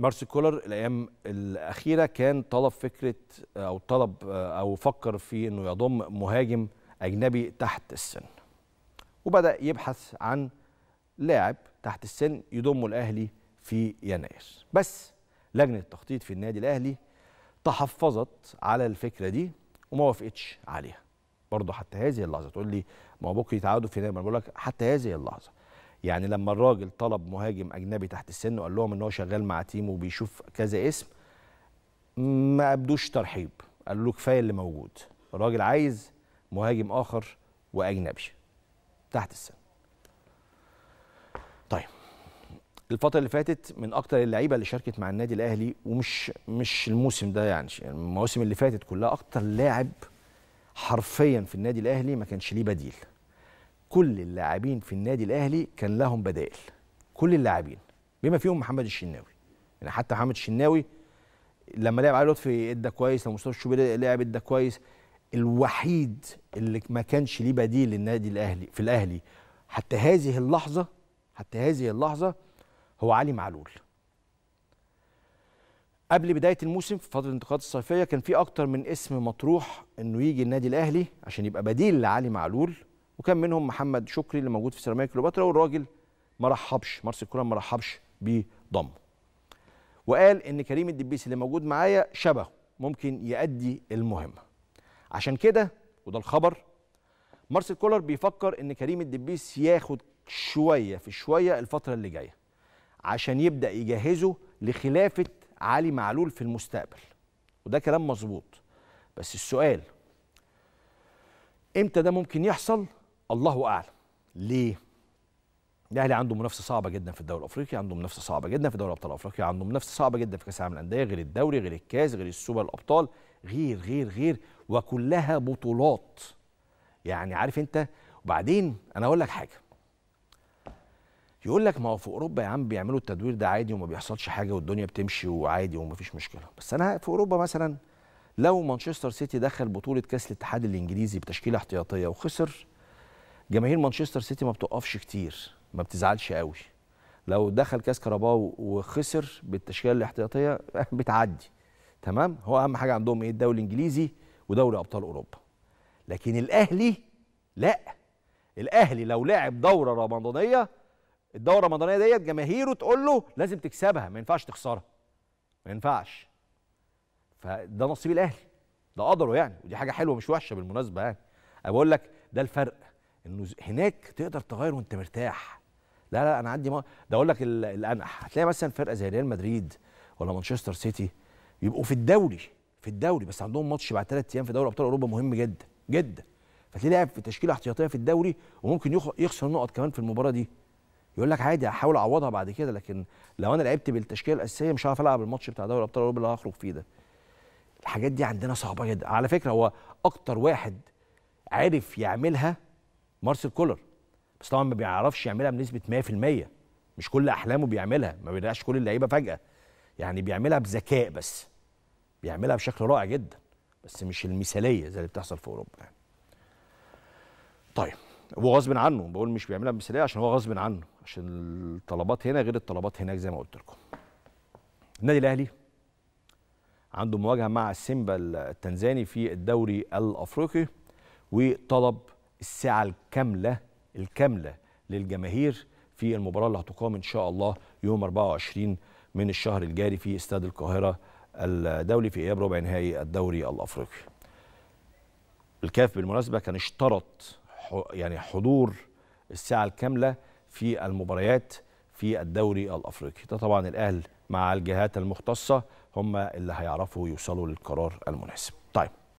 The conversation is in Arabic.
مارسي كولر الايام الاخيره كان طلب فكره او طلب او فكر في انه يضم مهاجم اجنبي تحت السن وبدا يبحث عن لاعب تحت السن يضمه الاهلي في يناير بس لجنه التخطيط في النادي الاهلي تحفظت على الفكره دي وما وافقتش عليها برضه حتى هذه اللحظه تقول لي ما هو بكره يتعادوا في نادي بقول لك حتى هذه اللحظه يعني لما الراجل طلب مهاجم اجنبي تحت السن وقال لهم ان هو شغال مع تيم وبيشوف كذا اسم ما ابدوش ترحيب قالوا له كفايه اللي موجود الراجل عايز مهاجم اخر واجنبي تحت السن طيب الفترة اللي فاتت من أكتر اللعيبة اللي شاركت مع النادي الأهلي ومش مش الموسم ده يعني المواسم اللي فاتت كلها أكتر لاعب حرفيا في النادي الأهلي ما كانش ليه بديل كل اللاعبين في النادي الاهلي كان لهم بدائل كل اللاعبين بما فيهم محمد الشناوي يعني حتى محمد الشناوي لما لعب علي لطفي ادى كويس لما مصطفى الشوبير لعب ادى كويس الوحيد اللي ما كانش ليه بديل للنادي الاهلي في الاهلي حتى هذه اللحظه حتى هذه اللحظه هو علي معلول قبل بدايه الموسم في فتره الانتقالات الصيفيه كان في اكتر من اسم مطروح انه يجي النادي الاهلي عشان يبقى بديل لعلي معلول وكان منهم محمد شكري اللي موجود في سيراميكا كليوباترا والراجل ما رحبش مارسيل كولر ما رحبش بضمه وقال ان كريم الدبيسي اللي موجود معايا شبهه ممكن يؤدي المهمه عشان كده وده الخبر مارسيل كولر بيفكر ان كريم الدبيسي ياخد شويه في شويه الفتره اللي جايه عشان يبدا يجهزه لخلافه علي معلول في المستقبل وده كلام مظبوط بس السؤال امتى ده ممكن يحصل الله اعلم ليه الاهلي عنده منافسه صعبه جدا في الدوري الافريقي عنده منافسه صعبه جدا في دوري ابطال افريقيا عنده منافسه صعبه جدا في كاس العالم للانديه غير الدوري غير الكاس غير السوبر الابطال غير غير غير وكلها بطولات يعني عارف انت وبعدين انا اقول لك حاجه يقول لك ما هو في اوروبا يا عم بيعملوا التدوير ده عادي وما بيحصلش حاجه والدنيا بتمشي وعادي ومفيش مشكله بس انا في اوروبا مثلا لو مانشستر سيتي دخل بطوله كاس الاتحاد الانجليزي بتشكيله احتياطيه وخسر جماهير مانشستر سيتي ما بتقفش كتير ما بتزعلش قوي لو دخل كاس كاراباو وخسر بالتشكيله الاحتياطيه بتعدي تمام هو اهم حاجه عندهم ايه الدوري الانجليزي ودوري ابطال اوروبا لكن الاهلي لا الاهلي لو لعب دوره رمضانيه الدوره الرمضانيه ديت جماهيره تقول له لازم تكسبها ما ينفعش تخسرها ما ينفعش فده نصيب الاهلي ده قدره يعني ودي حاجه حلوه مش وحشه بالمناسبه يعني انا بقول لك ده الفرق انه هناك تقدر تغير وانت مرتاح لا لا انا عندي ما ده اقول لك الانح هتلاقي مثلا فرقه زي ريال مدريد ولا مانشستر سيتي يبقوا في الدوري في الدوري بس عندهم ماتش بعد ثلاث ايام في دوري ابطال اوروبا مهم جدا جدا فتلاقي لاعب في تشكيله احتياطيه في الدوري وممكن يخسر نقط كمان في المباراه دي يقول لك عادي هحاول اعوضها بعد كده لكن لو انا لعبت بالتشكيله الاساسيه مش هعرف العب الماتش بتاع دوري ابطال اوروبا اللي هخرج فيه ده الحاجات دي عندنا صعبه جدا على فكره هو اكتر واحد عرف يعملها مارسيل كولر بس طبعا ما بيعرفش يعملها بنسبه 100% مش كل احلامه بيعملها ما بيرقعش كل اللعيبه فجاه يعني بيعملها بذكاء بس بيعملها بشكل رائع جدا بس مش المثاليه زي اللي بتحصل في اوروبا يعني. طيب هو غصب عنه بقول مش بيعملها بمثاليه عشان هو غصب عنه عشان الطلبات هنا غير الطلبات هناك زي ما قلت لكم النادي الاهلي عنده مواجهه مع سيمبا التنزاني في الدوري الافريقي وطلب الساعه الكامله الكامله للجماهير في المباراه اللي هتقام ان شاء الله يوم 24 من الشهر الجاري في استاد القاهره الدولي في اياب ربع نهائي الدوري الافريقي. الكاف بالمناسبه كان اشترط يعني حضور الساعه الكامله في المباريات في الدوري الافريقي، ده طبعا الاهلي مع الجهات المختصه هم اللي هيعرفوا يوصلوا للقرار المناسب. طيب